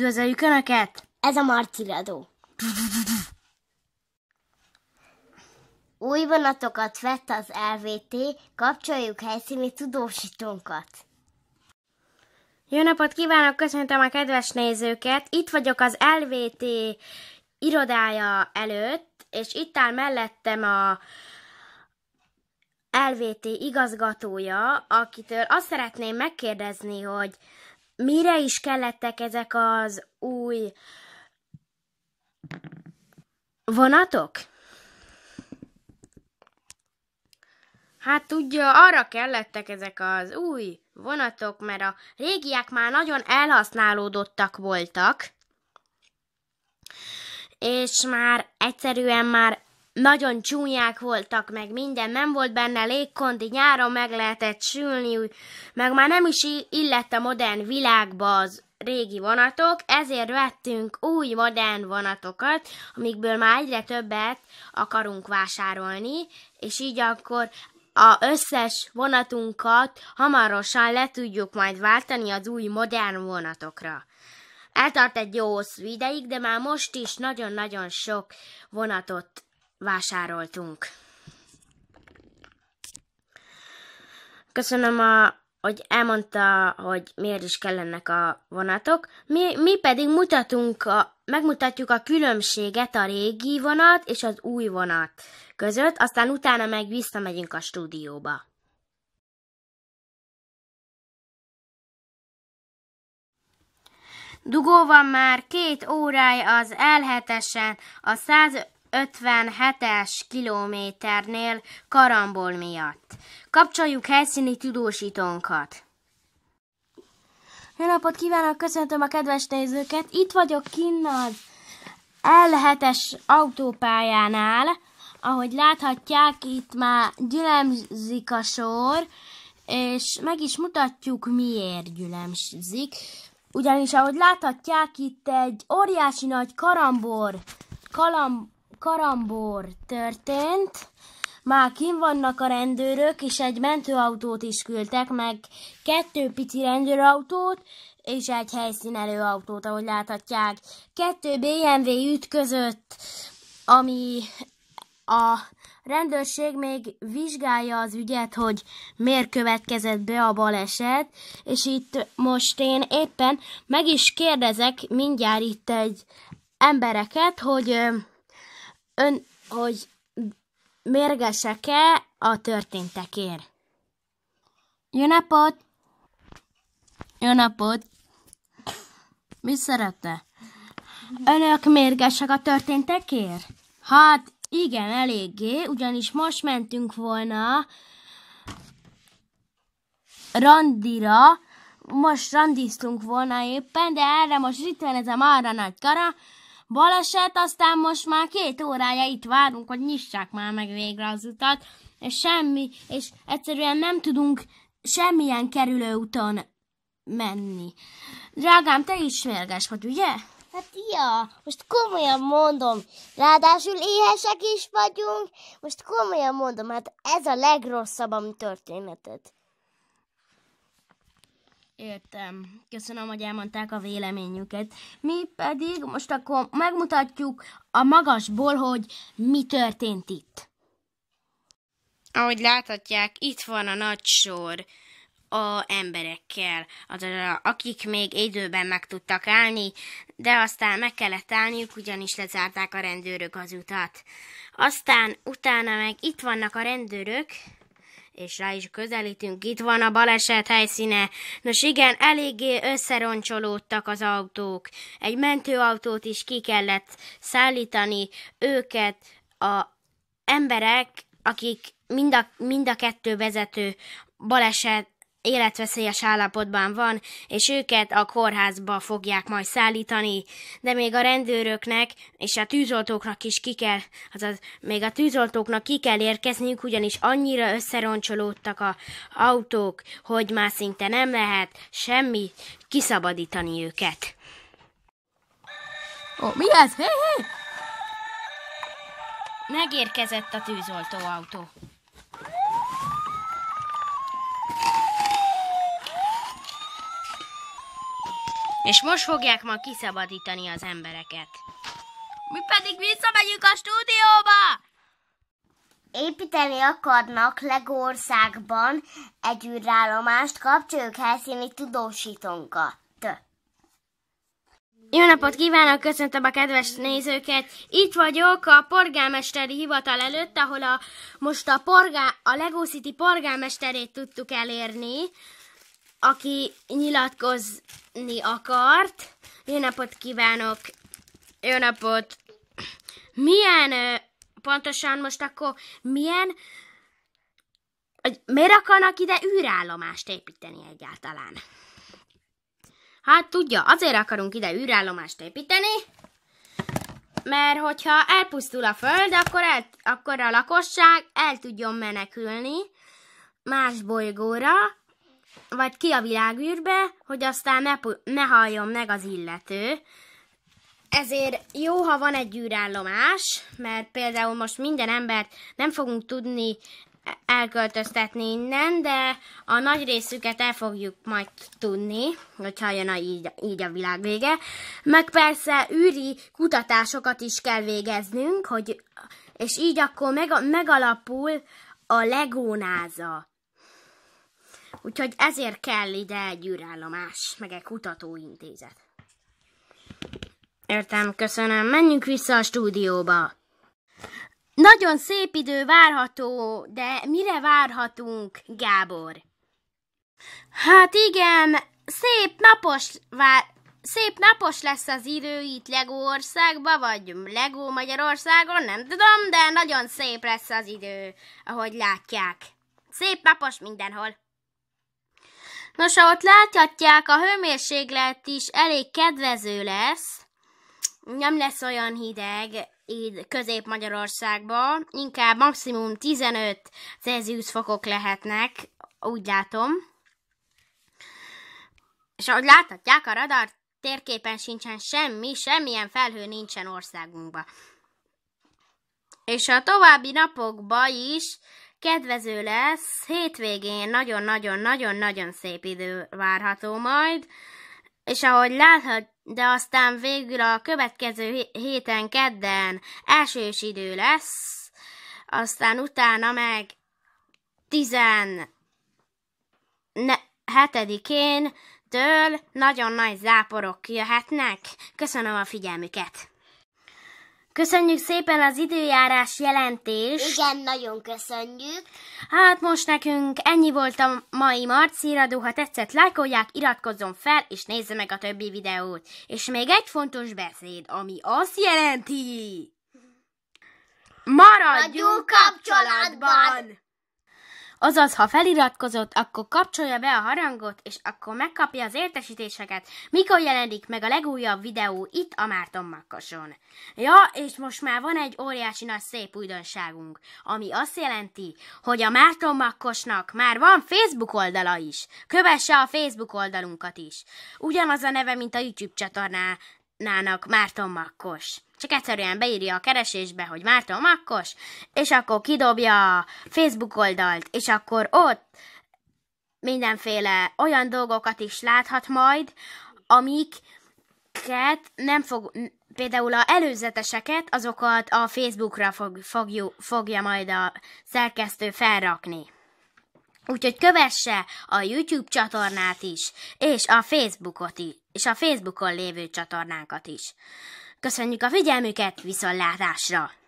Üdvözöljük Önöket! Ez a Marci Radó. Új vonatokat vett az LVT, kapcsoljuk helyszíni tudósítónkat. Jó napot kívánok, köszöntöm a kedves nézőket. Itt vagyok az LVT irodája előtt, és itt áll mellettem a LVT igazgatója, akitől azt szeretném megkérdezni, hogy mire is kellettek ezek az új vonatok? Hát tudja, arra kellettek ezek az új vonatok, mert a régiek már nagyon elhasználódottak voltak, és már egyszerűen már nagyon csúnyák voltak, meg minden, nem volt benne légkondi, nyáron meg lehetett sülni, meg már nem is illett a modern világba az régi vonatok, ezért vettünk új modern vonatokat, amikből már egyre többet akarunk vásárolni, és így akkor a összes vonatunkat hamarosan le tudjuk majd váltani az új modern vonatokra. Eltart egy jó hosszú ideig, de már most is nagyon-nagyon sok vonatot vásároltunk. Köszönöm, a, hogy elmondta, hogy miért is kellenek a vonatok. Mi, mi pedig mutatunk a, megmutatjuk a különbséget a régi vonat és az új vonat között, aztán utána meg visszamegyünk a stúdióba. Dugó van már két órája az elhetesen a 100 57-es kilométernél karambol miatt. Kapcsoljuk helyszíni tudósítónkat. Jó napot kívánok, köszöntöm a kedves nézőket. Itt vagyok kinn az L7-es autópályánál. Ahogy láthatják, itt már gyülemzik a sor, és meg is mutatjuk, miért gyülemzik. Ugyanis, ahogy láthatják, itt egy óriási nagy karambor, kalamb karambor történt, már kim vannak a rendőrök, és egy mentőautót is küldtek, meg kettő pici rendőrautót, és egy helyszínelő autót, ahogy láthatják. Kettő BMW ütközött, ami a rendőrség még vizsgálja az ügyet, hogy miért következett be a baleset, és itt most én éppen meg is kérdezek mindjárt itt egy embereket, hogy ön, hogy mérgesek-e a történtekért. Jó napot! Jó napot! Mi szeretne? Önök mérgesek a történtekért? Hát igen, eléggé, ugyanis most mentünk volna randira, most randiztunk volna éppen, de erre most itt van ez a marra nagy kara, baleset, aztán most már két órája itt várunk, hogy nyissák már meg végre az utat, és semmi, és egyszerűen nem tudunk semmilyen úton menni. Drágám, te is mérges vagy, ugye? Hát ja, most komolyan mondom, ráadásul éhesek is vagyunk, most komolyan mondom, hát ez a legrosszabb, ami történetet. Értem. Köszönöm, hogy elmondták a véleményüket. Mi pedig most akkor megmutatjuk a magasból, hogy mi történt itt. Ahogy láthatják, itt van a nagy sor a emberekkel, azaz, akik még időben meg tudtak állni, de aztán meg kellett állniuk, ugyanis lezárták a rendőrök az utat. Aztán utána meg itt vannak a rendőrök, és rá is közelítünk, itt van a baleset helyszíne. Nos igen, eléggé összeroncsolódtak az autók. Egy mentőautót is ki kellett szállítani őket a emberek, akik mind a, mind a kettő vezető baleset életveszélyes állapotban van, és őket a kórházba fogják majd szállítani, de még a rendőröknek és a tűzoltóknak is ki kell, azaz még a tűzoltóknak ki kell érkezniük, ugyanis annyira összeroncsolódtak a autók, hogy már szinte nem lehet semmi kiszabadítani őket. Ó, mi ez? Hé, hé! Megérkezett a tűzoltóautó. És most fogják ma kiszabadítani az embereket. Mi pedig visszamegyünk a stúdióba! Építeni akarnak Legországban egy űrállomást, kapcsoljuk helyszíni tudósítónkat. Jó napot kívánok, köszöntöm a kedves nézőket! Itt vagyok a polgármesteri hivatal előtt, ahol a, most a, porgá, a Lego City polgármesterét tudtuk elérni, aki nyilatkozni akart. Jó napot kívánok! Jó napot! Milyen, pontosan most akkor milyen, hogy miért akarnak ide űrállomást építeni egyáltalán? Hát tudja, azért akarunk ide űrállomást építeni, mert hogyha elpusztul a Föld, akkor, el, akkor a lakosság el tudjon menekülni más bolygóra, vagy ki a világűrbe, hogy aztán ne, ne halljon meg az illető. Ezért jó, ha van egy űrállomás, mert például most minden embert nem fogunk tudni elköltöztetni innen, de a nagy részüket el fogjuk majd tudni, hogyha jön a így, így a világ vége. Meg persze űri kutatásokat is kell végeznünk, hogy, és így akkor meg, megalapul a legónáza. Úgyhogy ezért kell ide egy űrállomás, meg egy kutatóintézet. Értem, köszönöm. Menjünk vissza a stúdióba. Nagyon szép idő várható, de mire várhatunk, Gábor? Hát igen, szép napos vár... Szép napos lesz az idő itt Legóországba, vagy Legó Magyarországon, nem tudom, de nagyon szép lesz az idő, ahogy látják. Szép napos mindenhol. Nos, ahogy láthatják, a hőmérséklet is elég kedvező lesz. Nem lesz olyan hideg így Közép-Magyarországban, inkább maximum 15 Celsius fokok lehetnek, úgy látom. És ahogy láthatják, a radar térképen sincsen semmi, semmilyen felhő nincsen országunkban. És a további napokban is kedvező lesz, hétvégén nagyon-nagyon-nagyon-nagyon szép idő várható majd, és ahogy láthat, de aztán végül a következő héten kedden elsős idő lesz, aztán utána meg 17-én től nagyon nagy záporok jöhetnek. Köszönöm a figyelmüket! Köszönjük szépen az időjárás jelentést. Igen, nagyon köszönjük. Hát most nekünk ennyi volt a mai Marciradó. Ha tetszett, lájkolják, iratkozzon fel, és nézze meg a többi videót. És még egy fontos beszéd, ami azt jelenti... Maradjunk kapcsolatban! Azaz, ha feliratkozott, akkor kapcsolja be a harangot, és akkor megkapja az értesítéseket, mikor jelenik meg a legújabb videó itt a Márton Makkoson. Ja, és most már van egy óriási nagy szép újdonságunk, ami azt jelenti, hogy a Márton Makkosnak már van Facebook oldala is. Kövesse a Facebook oldalunkat is. Ugyanaz a neve, mint a YouTube csatornának Márton Makkos csak egyszerűen beírja a keresésbe, hogy Márton Makkos, és akkor kidobja a Facebook oldalt, és akkor ott mindenféle olyan dolgokat is láthat majd, amiket nem fog, például a előzeteseket, azokat a Facebookra fog, fogjú, fogja majd a szerkesztő felrakni. Úgyhogy kövesse a YouTube csatornát is, és a Facebookot is, és a Facebookon lévő csatornánkat is. Köszönjük a figyelmüket, viszontlátásra!